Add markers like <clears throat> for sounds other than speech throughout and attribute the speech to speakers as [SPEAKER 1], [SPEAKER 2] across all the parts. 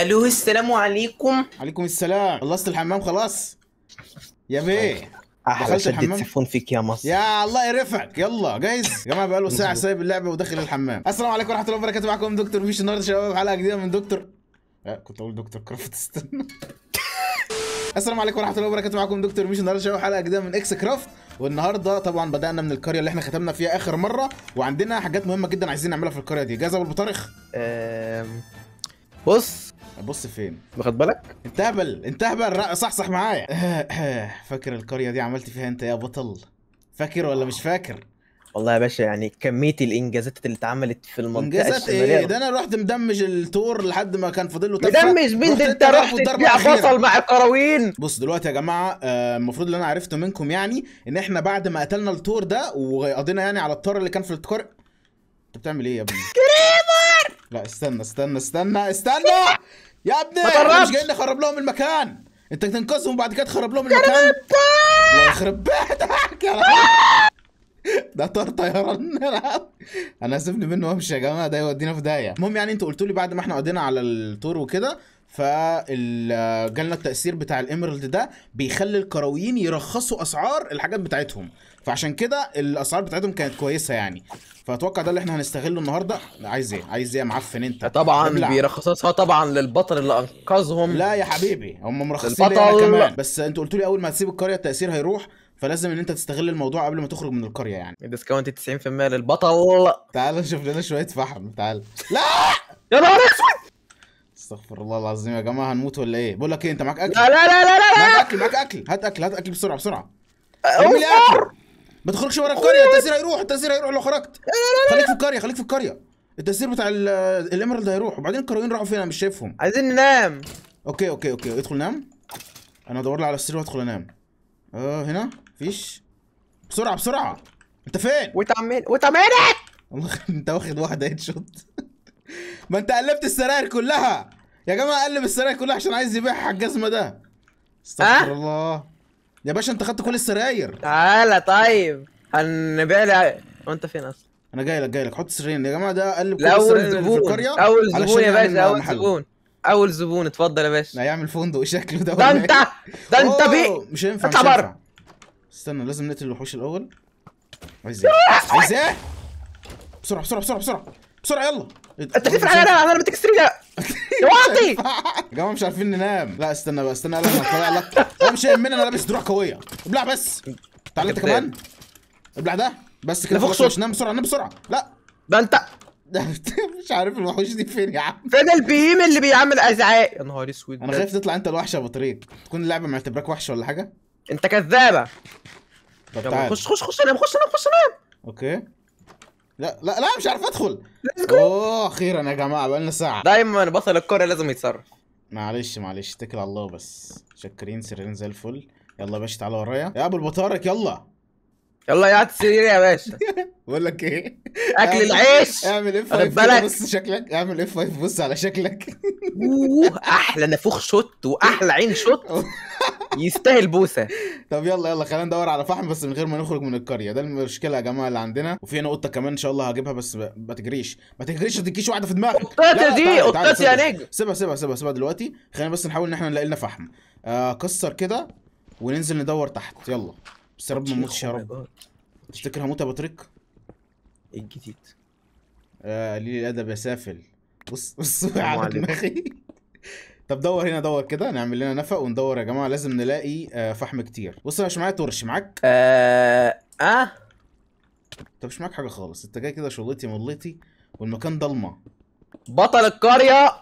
[SPEAKER 1] الو السلام عليكم عليكم السلام خلصت الحمام خلاص يا بيه احلى شدة سفون فيك يا مصر يا الله يرفعك يلا جايز يا جماعه بقاله ساعه <laughs> سايب اللعبه وداخل الحمام السلام عليكم ورحمه الله وبركاته معكم دكتور ميش النهارده شباب حلقه جديده من دكتور لا آه، كنت اقول دكتور كرافت استنى <laughs> السلام عليكم ورحمه الله وبركاته معكم دكتور ميش النهارده شباب حلقه جديده من اكس كرافت والنهارده طبعا بدانا من القريه اللي احنا ختمنا فيها اخر مره وعندنا حاجات مهمه جدا عايزين نعملها في القريه دي جاهز ابو البطارخ بص ابص فين واخد بالك انت انتهبل انت صح صح معايا <laughs> فاكر القريه دي عملت فيها انت يا بطل فاكر ولا مش فاكر والله يا باشا يعني كميه الانجازات اللي اتعملت في المنطقه انجازات ايه ده انا رحت مدمج التور لحد ما كان فاضل له مدمج بنت انت رحت تبيع بصل مع القراوين بص دلوقتي يا جماعه آه، المفروض اللي انا عرفته منكم يعني ان احنا بعد ما قتلنا التور ده وقضينا يعني على التور اللي كان في التور انت بتعمل ايه يا ابني لا استنى استنى استنى استنى يا ابني احنا مش جايين نخرب لهم المكان انت تنقذهم وبعد كده تخرب لهم المكان يخرب بيتك يا ده طار طيران انا اسفني منه وامشي يا جماعه ده يودينا في داهيه المهم يعني انتوا قلتوا لي بعد ما احنا قضينا على التور وكده فجالنا التأثير بتاع الاميرالد ده بيخلي الكرويين يرخصوا أسعار الحاجات بتاعتهم فعشان كده الأسعار بتاعتهم كانت كويسة يعني فاتوقع ده اللي احنا هنستغله النهارده عايز ايه عايز ايه معفن انت طبعا بيرخصها طبعا للبطل اللي انقذهم لا يا حبيبي هم مرخصين لي انا كمان بس انتوا قلتوا لي اول ما هتسيب القريه التاثير هيروح فلازم ان انت تستغل الموضوع قبل ما تخرج من القريه يعني إيه الديسكاونت 90% للبطل تعال نشوف لنا شويه فحم تعال لا يا نهار اسود استغفر الله العظيم يا جماعه هنموت ولا ايه بقول لك ايه انت معاك اكل لا لا لا لا لا معاك اكل معاك اكل هات اكل هات اكل بسرعه بسرعه ارمي لي اكل ما تخرجش ورا القريه التاثير هيروح التاثير هيروح لو خرجت خليك في القريه خليك في القريه التاثير بتاع الاميرالد هيروح وبعدين القرويين راحوا فين انا مش شايفهم عايزين ننام اوكي اوكي اوكي ادخل نام انا ادور لي على السرير وادخل انام اه هنا مفيش بسرعه بسرعه انت فين وانت عمال وانت والله <laughs> انت واخد واحده هيد شوت ما انت قلبت السراير كلها يا جماعه قلب السراير كلها عشان عايز يبيعها الجزمه ده استغفر الله يا باشا انت خدت كل السراير تعالى طيب هنبيع لي وانت فين اصلا انا جاي لك جاي لك حط السرير يا جماعه ده قلب كل السراير زبون. في القريه اول زبون يا باشا اول محل. زبون اول زبون اتفضل يا باشا لا يعمل فندق شكله ده ده انت إيه؟ ده انت بيه مش هينفع مش هينفع استنى لازم نقتل الوحوش الاول عايز ايه عايز ايه بسرعه بسرعه بسرعه بسرعه بسرعه يلا انت تقفل على انا انا بتكسرني يا واطي يا جماعه مش عارفين ننام لا استنى بقى استنى انا طلع لك امشي من انا لابس دروع قويه ابلع بس تعالى انت كمان ابلع ده بس كده فوق صوت نام بسرعه نام بسرعه لا ده انت <laughs> مش عارف الوحوش دي فين يا عم فين البيم اللي بيعمل ازعاق يا نهار اسود انا خايف تطلع انت الوحشه يا ابو طريق تكون اللعبه معتبراك وحش ولا حاجه انت كذابه طب تعالى خش خش خش انام خش انام خش انام اوكي لا لا لا مش عارف ادخل اوه اخيرا يا جماعه بقالنا ساعه دايما بطل الكره لازم يتصرف معلش معلش اتكل على الله بس شكرين سريرين زي الفل يلا يا باشا تعالى ورايا يا ابو البطارك يلا يلا يا السرير يا باشا <laughs> بقول لك ايه اكل العيش اعمل اف 5 بص شكلك اعمل اف 5 بص على شكلك اوه احلى نافوخ شوت واحلى عين شوت <laughs> يستاهل بوسه طب يلا يلا خلينا ندور على فحم بس من غير ما نخرج من القريه ده المشكله يا جماعه اللي عندنا وفي هنا قطه كمان ان شاء الله هجيبها بس ما تجريش ما تجريش ما تديكيش واحده في دماغك قطه دي قطه يا نجم سيبها سيبها سيبها سيبها دلوقتي خلينا بس نحاول ان احنا نلاقي لنا فحم آه، كسر كده وننزل ندور تحت يلا بس يا رب ما نموتش يا رب oh تفتكر هموت يا باتريك ايه الجديد؟ آه قليل الادب يا سافل بص بص على دماغي طب دور هنا دور كده نعمل لنا نفق وندور يا جماعه لازم نلاقي آه، فحم كتير بص مش معايا تورش معاك اه اه انت مش معاك حاجه خالص انت جاي كده شغلتي مليتي والمكان ضلمه بطل القريه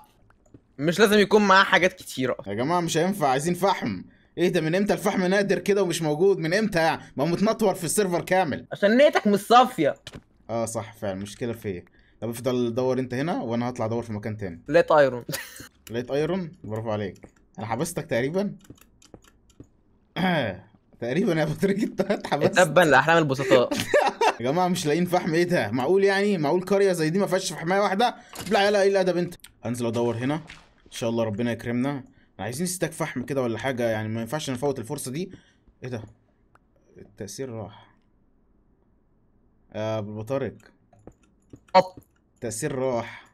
[SPEAKER 1] مش لازم يكون معاه حاجات كتيره يا جماعه مش هينفع عايزين فحم ايه ده من امتى الفحم نادر كده ومش موجود من امتى يعني ما متنطور في السيرفر كامل عشان نيتك مش صافيه اه صح فعلا مشكله فيا ايه؟ طب افضل دور انت هنا وانا هطلع ادور في مكان تاني ليه ايرون لقيت ايرون برافو عليك انا حبستك تقريبا <clears throat> تقريبا يا بطريق اتحبست تبا لاحلام البسطاء <laughs> يا جماعه مش لاقيين فحم ايه ده معقول يعني معقول قريه زي دي ما فيهاش فحمايه واحده لا يلا ايه الادب انت انزل ادور هنا ان شاء الله ربنا يكرمنا عايزين ستاك فحم كده ولا حاجه يعني ما ينفعش نفوت الفرصه دي ايه ده التاثير راح يا ابو طارق تأثير راح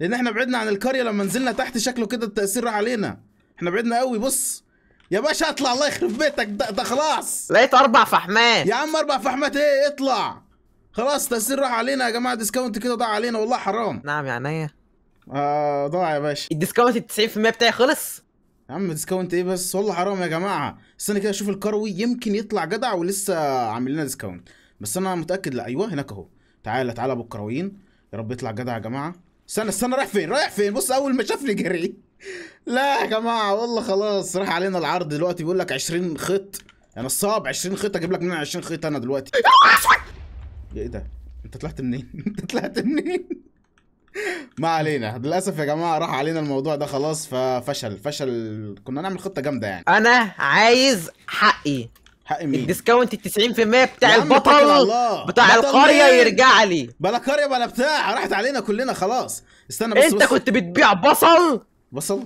[SPEAKER 1] لان احنا بعدنا عن القريه لما نزلنا تحت شكله كده التاثير راح علينا احنا بعدنا قوي بص يا باشا اطلع الله يخرب بيتك ده, ده خلاص لقيت اربع فحمات يا عم اربع فحمات ايه اطلع خلاص التاثير راح علينا يا جماعه ديسكاونت كده ضاع علينا والله حرام نعم يا عينيا إيه؟ اه ضاع يا باشا الديسكاونت ال 90% بتاعي خلص يا عم ديسكاونت ايه بس والله حرام يا جماعه استنى كده اشوف الكروي يمكن يطلع جدع ولسه عامل لنا ديسكاونت بس انا متاكد لا ايوه هناك اهو تعالى تعالى ابو الكرويين يا رب يطلع جدع يا جماعه استنى استنى رايح فين رايح فين بص اول ما شافني جري <laughs> لا يا جماعه والله خلاص راح علينا العرض دلوقتي بيقول لك 20 خيط يا نصاب 20 خيط اجيب لك منين 20 خيط انا دلوقتي <laughs> ايه ده انت طلعت منين <laughs> انت طلعت منين ما علينا للاسف يا جماعه راح علينا الموضوع ده خلاص ففشل فشل كنا نعمل خطه جامده يعني انا عايز حقي حق مين؟ الديسكاونت ال 90% بتاع البطل بتاع القريه يرجع لي بلا قريه بلا بتاع راحت علينا كلنا خلاص استنى بس انت بس. كنت بتبيع بصل بصل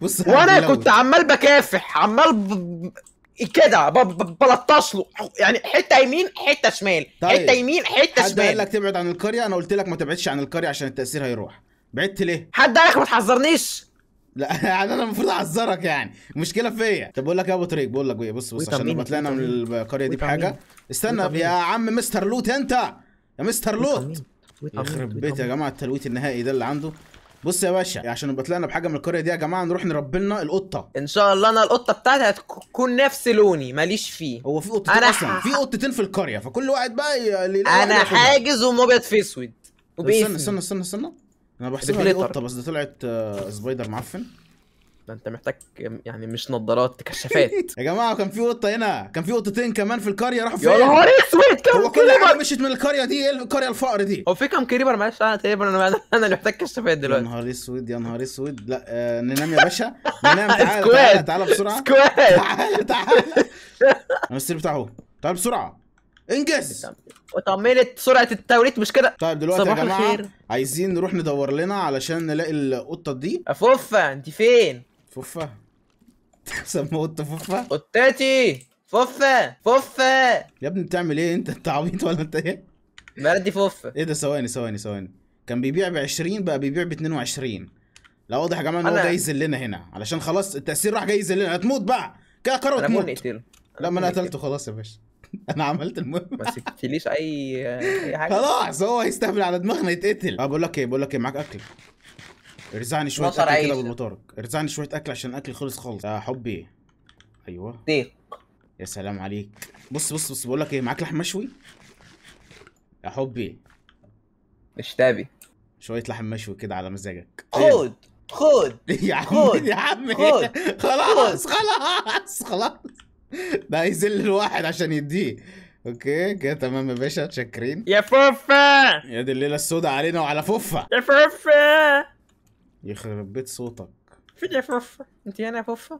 [SPEAKER 1] بص وانا كنت عمال بكافح عمال ب... كده بلطش له يعني حته يمين حته شمال طيب. حته يمين حته حد شمال حد قال لك تبعد عن القريه انا قلت لك ما تبعدش عن القريه عشان التاثير هيروح بعدت ليه حد قال لك ما تحذرنيش لا <laughs> يعني انا المفروض احذرك يعني المشكله فيا طب بقول لك إيه يا ابو طريق بقول لك إيه؟ بص بص عشان لما طلعنا من القريه دي بحاجه استنى يا عم مستر لوت انت يا مستر لوت يخرب بيت يا جماعه التلويت النهائي ده اللي عنده بص يا باشا عشان نبقى طلعنا بحاجه من القريه دي يا جماعه نروح نربي لنا القطه ان شاء الله انا القطه بتاعتي هتكون نفس لوني ماليش فيه هو في قطتين اصلا في قطتين في القريه فكل واحد بقى اللي انا حاجز ومبيض في اسود استنى استنى استنى استنى انا بحسبها قطه بس ده طلعت آه، سبايدر معفن ده انت محتاج يعني مش نظارات كشافات <laughs> يا جماعه كان في قطه هنا كان في قطتين كمان في القريه راحوا فين يا نهار اسود كام هو كل حاجه مشيت من القريه دي ايه القريه الفقر دي هو في كام كريبر معلش انا تقريبا انا <laughs> انا اللي محتاج كشافات دلوقتي يا نهار اسود يا نهار اسود لا آه ننام يا باشا ننام تعالى تعالى تعالى بسرعه تعالى تعالى <laughs> انا السير بتاعه تعالى بسرعه انجز وطمنت سرعة التوريد مش كده طيب دلوقتي يا جماعة الخير. عايزين نروح ندور لنا علشان نلاقي القطة دي افوفة انت فين فوفا سموه قطه فوفا قطتي فوفا فوفا يا ابني بتعمل ايه انت انت عبيط ولا انت ايه؟ مردي فوفا ايه ده ثواني ثواني ثواني كان بيبيع ب 20 بقى بيبيع ب 22 لا واضح يا جماعه ان هو جاي يذلنا هنا علشان خلاص التاثير راح جاي يذلنا هتموت بقى كده قرر تموت لا ما انا قتلته خلاص يا باشا <laughs> انا عملت المهم ما سبتليش اي اي حاجه خلاص هو هيستهبل على دماغنا يتقتل اه بقول لك ايه بقول لك ايه معاك اكل ارزعني شويه اكل كده بالمطارق ارزعني شويه اكل عشان الاكل خلص خالص يا آه، حبي ايوه ديق يا سلام عليك بص بص بص بقول لك ايه معاك لحم مشوي يا حبي اشتابي شويه لحم مشوي كده على مزاجك خد خد <laughs> يا عم خد يا عم خلاص خلاص خلاص ده هيذل الواحد عشان يديه اوكي كده تمام يا باشا شاكرين يا فوفا يا دي الليله السوداء علينا وعلى فوفا يا فوفا يخرب بيت صوتك فين يا فوفا؟ انت هنا يا فوفا؟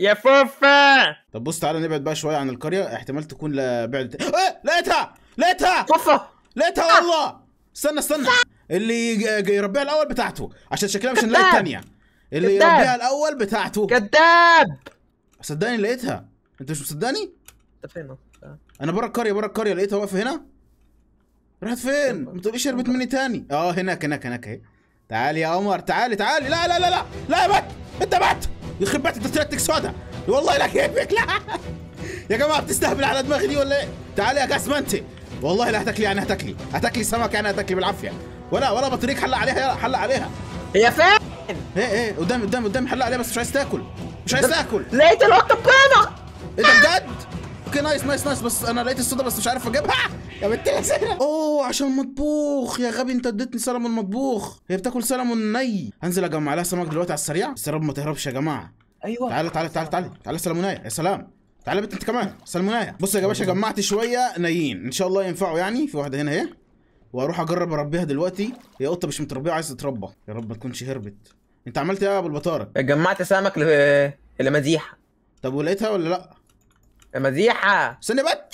[SPEAKER 1] يا فوفا طب بص تعالى نبعد بقى شويه عن القريه احتمال تكون لا بعد اه لقيتها لقيتها فوفا لقيتها آه! والله استنى استنى اللي يربيها الاول بتاعته عشان شكلها مش هنلاقي الثانيه اللي يربيها الاول بتاعته كذاب صدقني لقيتها انت مش مصدقني؟ انت فين آه. انا بره القريه بره القريه لقيتها واقفه هنا راحت فين؟ ما تقوليش هربت مني تاني اه هناك هناك هناك اهي تعال يا قمر تعال تعال لا لا لا لا لا يا بت انت بت يخرب بيتك انت طلعت سودا والله لا كيفك لا <laughs> يا جماعه بتستهبل على دماغي دي ولا ايه تعال يا جاسم انت والله لا هتاكلي يعني هتاكلي هتاكلي سمك يعني هتاكلي بالعافيه ولا ولا بطريق حلق عليها حلق عليها هي فين ايه ايه قدام قدام قدام حلق عليها بس مش عايز تاكل مش عايز تاكل لقيت القطه بقيمه ايه ده بجد اوكي نايس نايس نايس بس انا لقيت الصودا بس مش عارف اجيبها يا بنت اوه عشان مطبوخ يا غبي انت اديتني سلمون مطبوخ هي بتاكل سلمون ني هنزل اجمع لها سمك دلوقتي على السريع بس ما تهربش يا جماعه ايوه تعالى تعالى تعالى تعالى تعالى سلمونايه يا سلام تعالى بنت انت كمان سلمونايه بص يا باشا جمعت شويه نيين ان شاء الله ينفعوا يعني في واحده هنا اهي واروح اجرب اربيها دلوقتي هي قطه مش متربيه عايزه تتربى يا رب ما تكونش هربت انت عملت ايه يا ابو البطاره جمعت سمك لمديحه طب ولقيتها ولا لا يا مديحة استنى بقى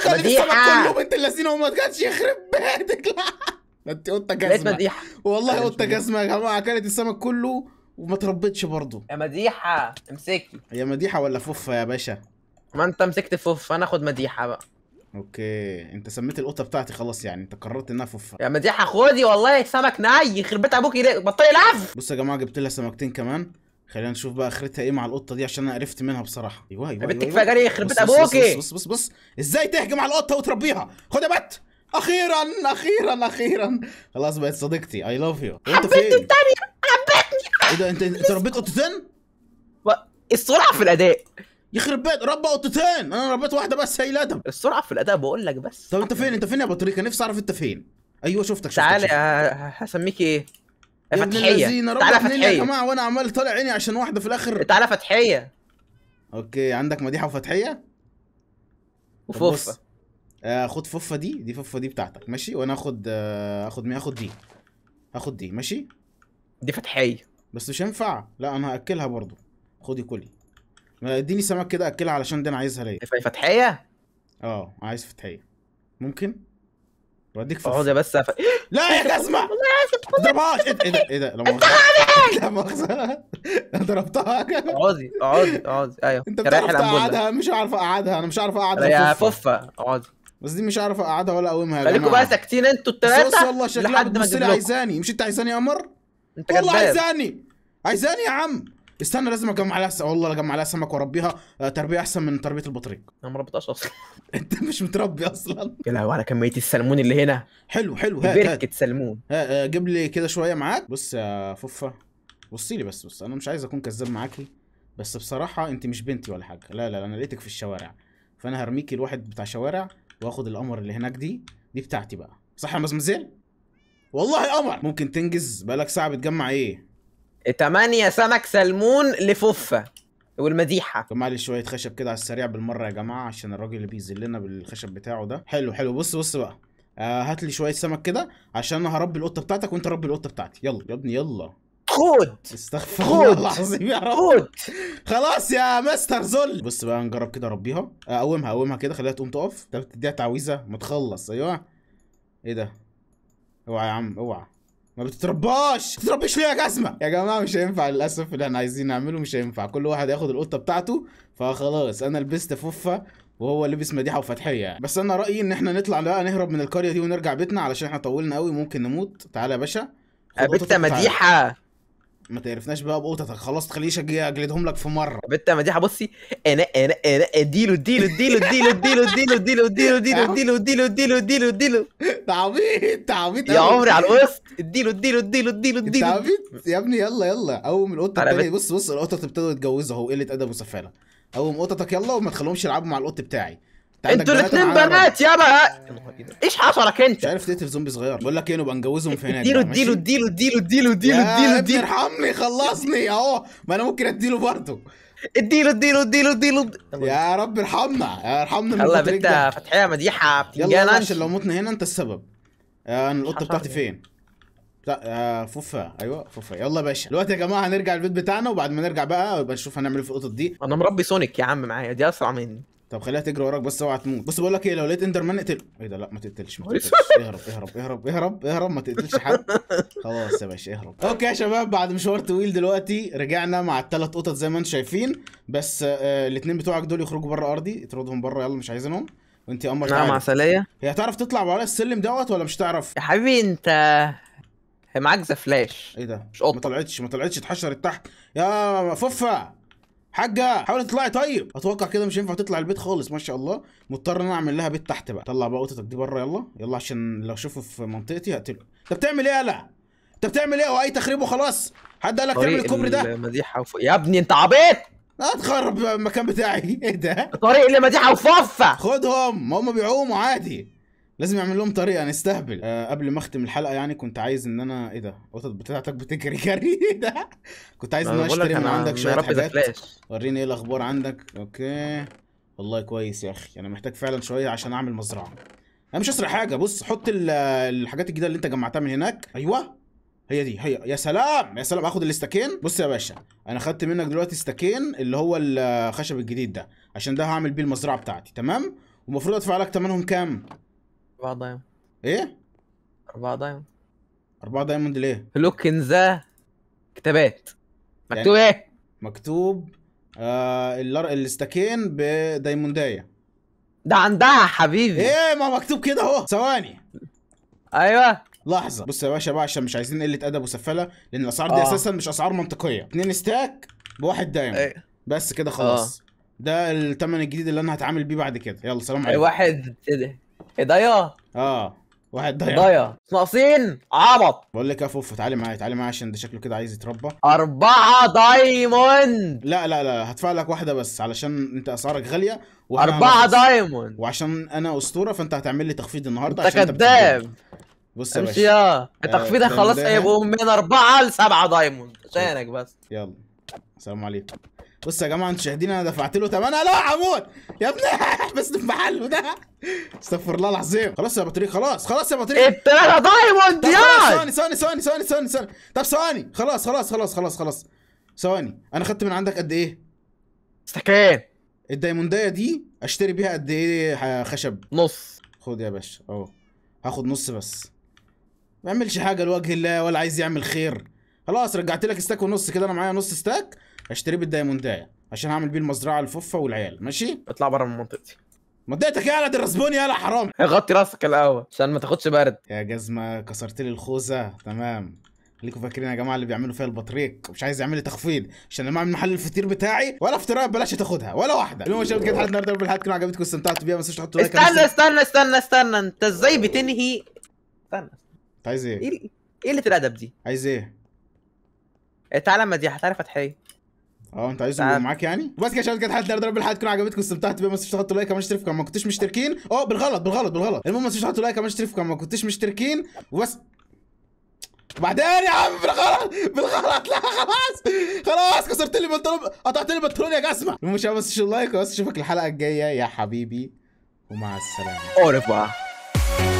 [SPEAKER 1] خليك السمك كله بنت اللذينه وما كانش يخرب بيتك لا انت قطه جزمه مديحه والله قطه جزمه يا جماعه كانت السمك كله وما تربتش برضه يا مديحه امسكي يا مديحه ولا فوفه يا باشا ما انت مسكت فوفه انا اخد مديحه بقى اوكي انت سميت القطه بتاعتي خلاص يعني انت قررت انها فوفه يا مديحه خدي والله سمك ناي يخرب بيت ابوك بطلي لف بص يا جماعه جبت لها سمكتين كمان خلينا نشوف بقى اخرتها ايه مع القطه دي عشان انا قرفت منها بصراحه ايوه ايوه بنت كفايه جري يخرب بيت ابوكي بص بص, بص بص بص ازاي تهجم على القطه وتربيها خد يا بت اخيرا اخيرا اخيرا خلاص بقت صديقتي اي لاف يو انت فين التانية حبيتني ايه ده انت انت ربيت قطتين السرعه في الاداء يخرب بيت ربى قطتين انا ربيت واحده بس هي الادب السرعه في الاداء بقول لك بس طب انت فين انت فين يا بطريقه نفسي اعرف انت فين ايوه شفتك تعالى هسميك ايه
[SPEAKER 2] فتحيه تعالى فتحيه يا جماعه
[SPEAKER 1] وانا عمال طالع عيني عشان واحده في الاخر تعالى فتحيه اوكي عندك مديحه وفتحيه وفوفه آه خد فوفه دي دي فوفه دي بتاعتك ماشي وانا اخد آه اخد مين اخد دي اخد دي ماشي دي فتحيه بس مش هينفع لا انا هاكلها برضو خدي كلي اديني سمك كده اكلها علشان دي انا عايزها ليا فتحيه اه عايز فتحيه ممكن بوديك في يا بس <gasps> لا يا اسمع إيه، إيه، إيه، ما ايه ده ايه ده لا مؤاخذه لا مؤاخذه ضربتها اقعدي اقعدي اقعدي ايوه انت بتعرف تقعدها مش عارف اقعدها انا مش عارف اقعدها يا ففه اقعدي بس دي مش عارف اقعدها ولا اقومها يا جماعة خليكم بقى ساكتين انتوا الثلاثه والله شكلها بتبص لي عايزاني مش انت عايزاني يا قمر؟ انت والله عايزاني عايزاني يا عم استنى لازم اجمع عليها والله اجمع عليها سمك واربيها آه، تربيه احسن من تربيه البطريق انا ما ربيتهاش اصلا <laughs> انت مش متربي اصلا يا لهوي على كميه السلمون اللي هنا حلو حلو هات بركه سلمون آه، آه، جيب لي كده شويه معاك بص يا فوفا بصي لي بس بص انا مش عايز اكون كذاب معاكي بس بصراحه انت مش بنتي ولا حاجه لا لا انا لقيتك في الشوارع فانا هرميكي الواحد بتاع شوارع واخد القمر اللي هناك دي دي بتاعتي بقى صح يا مزمزيل والله قمر ممكن تنجز بقالك ساعه بتجمع ايه 8 سمك سلمون لففه والمديحه طب معلش شويه خشب كده على السريع بالمره يا جماعه عشان الراجل اللي بيذلنا بالخشب بتاعه ده حلو حلو بص بص بقى آه هات لي شويه سمك كده عشان انا هربي القطه بتاعتك وانت ربي القطه بتاعتي يلا يا ابني يلا خد استغفر الله العظيم يا رب خد خلاص يا مستر زل بص بقى نجرب كده اربيها آه، اقومها اقومها كده خليها تقوم تقف تديها تعويذه ما تخلص ايوه ايه ده اوعى يا عم اوعى ما بتترباش تتربيش ليه يا جزمه يا جماعه مش هينفع للاسف اللي احنا عايزين نعمله مش هينفع كل واحد ياخد القطه بتاعته فخلاص انا لبست فوفه وهو لبس مديحه وفتحيه يعني. بس انا رايي ان احنا نطلع بقى نهرب من القريه دي ونرجع بيتنا علشان احنا طولنا قوي ممكن نموت تعالى يا باشا آه، بت مديحه ما تعرفناش بقى بقطتك خلاص تخليش اجي اجلدهم لك في مره بنت يا مديحه بصي انا انا انا اديله اديله اديله اديله اديله اديله اديله اديله اديله اديله اديله اديله اديله اديله انت عبيط انت عبيط يا عمري على الوسط اديله اديله اديله اديله اديله انت عبيط يا ابني يلا يلا قوم من القطه التانية بص بص القطط ابتدوا يتجوزوا اهو قله ادب وسفاله قوم قطتك يلا وما تخليهمش يلعبوا مع القط بتاعي انتوا الاثنين بنات يا ايش حصلك انت؟ مش عارف تقتل زومبي صغير بقول لك ايه نبقى نجوزهم في هناك اديله اديله اديله اديله اديله اديله اديله اديله ارحمني خلصني اهو ما انا ممكن اديله برضه اديله اديله اديله اديله يا رب ارحمنا يا ارحمنا من الله بنت فتحيه مديحه بتنجان يلا عشان لو متنا هنا انت السبب انا القطه بتاعتي فين؟ لا فوفا ايوه فوفا يلا يا باشا دلوقتي يا جماعه هنرجع البيت بتاعنا وبعد ما نرجع بقى نشوف هنعمل ايه في القطط دي انا مربي سونيك يا عم معايا دي اسرع مني طب خليها تجري وراك بس اوعى تموت بص بقول لك ايه لو لقيت اندر مان اقتل ايه ده لا ما تقتلش ما تقتلش اهرب اهرب اهرب اهرب اهرب ما تقتلش حد <laughs> خلاص يا باشا اهرب اوكي يا شباب بعد مشوار طويل دلوقتي رجعنا مع الثلاث قطط زي ما انتم شايفين بس آه الاثنين بتوعك دول يخرجوا بره ارضي اطردهم بره يلا مش عايزينهم وانت امر نعم عسليه هي هتعرف تطلع ورا السلم دوت ولا مش هتعرف يا حبيبي انت هي معاك زفلاش ايه ده مش قطه ما طلعتش ما طلعتش اتحشرت تحت يا ففه حاجه حاولي تطلعي طيب اتوقع كده مش هينفع تطلع البيت خالص ما شاء الله مضطر ان انا اعمل لها بيت تحت بقى طلع بقى اوضتك دي بره يلا يلا عشان لو اشوفه في منطقتي هقتله انت بتعمل ايه يالا انت بتعمل ايه واي تخريب وخلاص حد قال لك تعمل الكوبري ده المديحه وف... يا ابني انت عبيط هتخرب المكان بتاعي <laughs> ايه ده طريق مديحه وففه خدهم ما هم بيعوموا عادي لازم يعمل لهم طريقه نستهبل آه قبل ما اختم الحلقه يعني كنت عايز ان انا ايه ده القطط بتاعتك بتجري <laughs> جري ده كنت عايز ان انا اشتري من عندك شويه حاجات وريني ايه الاخبار عندك اوكي والله كويس يا اخي انا محتاج فعلا شويه عشان اعمل مزرعه انا مش اسرع حاجه بص حط الحاجات الجديده اللي انت جمعتها من هناك ايوه هي دي هي يا سلام يا سلام اخد الاستاكين بص يا باشا انا خدت منك دلوقتي استاكين اللي هو الخشب الجديد ده عشان ده هعمل بيه المزرعه بتاعتي تمام ومفروض ادفع لك ثمنهم كام أربعة دايموند إيه؟ أربعة دايموند أربعة دايموند ليه؟ لوك ذا كتابات يعني مكتوب يعني إيه؟ مكتوب آه الاستاكين بدايموندايه ده عندها حبيبي ايه ما مكتوب كده اهو ثواني ايوه لحظه بص يا باشا بقى عشان مش عايزين قله ادب وسفله لان الاسعار آه. دي اساسا مش اسعار منطقيه اتنين ستاك بواحد دايما أيه. بس كده خلاص آه. ده الثمن الجديد اللي انا هتعامل بيه بعد كده يلا سلام عليكم واحد كده هدايا اه واحد ضيع ضيع ناقصين عبط بقول لك افوف تعالي معايا تعالي معايا عشان ده شكله كده عايز يتربى أربعة دايموند لا لا لا هدفع لك واحدة بس علشان أنت أسعارك غالية أربعة دايموند وعشان أنا أسطورة فأنت هتعمل لي تخفيض النهاردة عشان أنت كداب بص يا باشا آه، التخفيض هيخلص هيبقوا من أربعة لسبعة دايموند عشانك بس يلا سلام عليكم بص يا جماعه انتوا شاهدين انا دفعت له 8 لا عمود يا ابني <laughs> بس في محله ده استغفر الله العظيم خلاص يا بطريق خلاص خلاص يا بطريق الثلاثه دايموند يا ثواني ثواني ثواني ثواني ثواني ثواني طب ثواني خلاص خلاص خلاص خلاص خلاص ثواني انا خدت من عندك قد ايه؟ استكان الدايمونديه دي اشتري بيها قد ايه خشب؟ نص خد يا باشا اهو هاخد نص بس ما يعملش حاجه لوجه الله ولا عايز يعمل خير خلاص رجعت لك استاك ونص كده انا معايا نص استاك اشتريه بالدايموندايه عشان اعمل بيه المزرعه الفوفه والعيال ماشي اطلع بره من منطقتي منطقتك يا يعني، ولد الرسبوني يا حرام <laughs> غطي راسك الاول عشان ما تاخدش برد يا جزمه كسرت لي الخوذه تمام خليكم فاكرين يا جماعه اللي بيعملوا فيها البطريق مش عايز يعمل لي تخفيض عشان لما اعمل محل الفطير بتاعي ولا فطيره بلاش تاخدها ولا واحده المهم شباب كانت حلقه النهارده بالحلقه تكون عجبتكم واستمتعتوا بيها ما تنسوش تحطوا لايك استنى استنى استنى استنى انت ازاي بتنهي استنى انت عايز ايه؟ ايه, ايه قله الادب دي؟ عايز ايه؟ تعالى مديحه تعالى فتحيه اه انت عايزهم معاك يعني بس كده شباب كانت حلقه الحلقه تكون عجبتكم استمتعت بيها ما تنسوش تحطوا لايك كمان اشتركوا كمان ما كنتوش مشتركين اه بالغلط بالغلط بالغلط المهم ما تنسوش تحطوا لايك كمان اشتركوا كمان ما كنتوش مشتركين وبس وبعدين يا عم بالغلط بالغلط لا خلاص خلاص كسرت لي بنطلون قطعت لي بنطلون يا جسمه المهم مش شباب اللايك وبس اشوفك الحلقه الجايه يا حبيبي ومع السلامه اورفا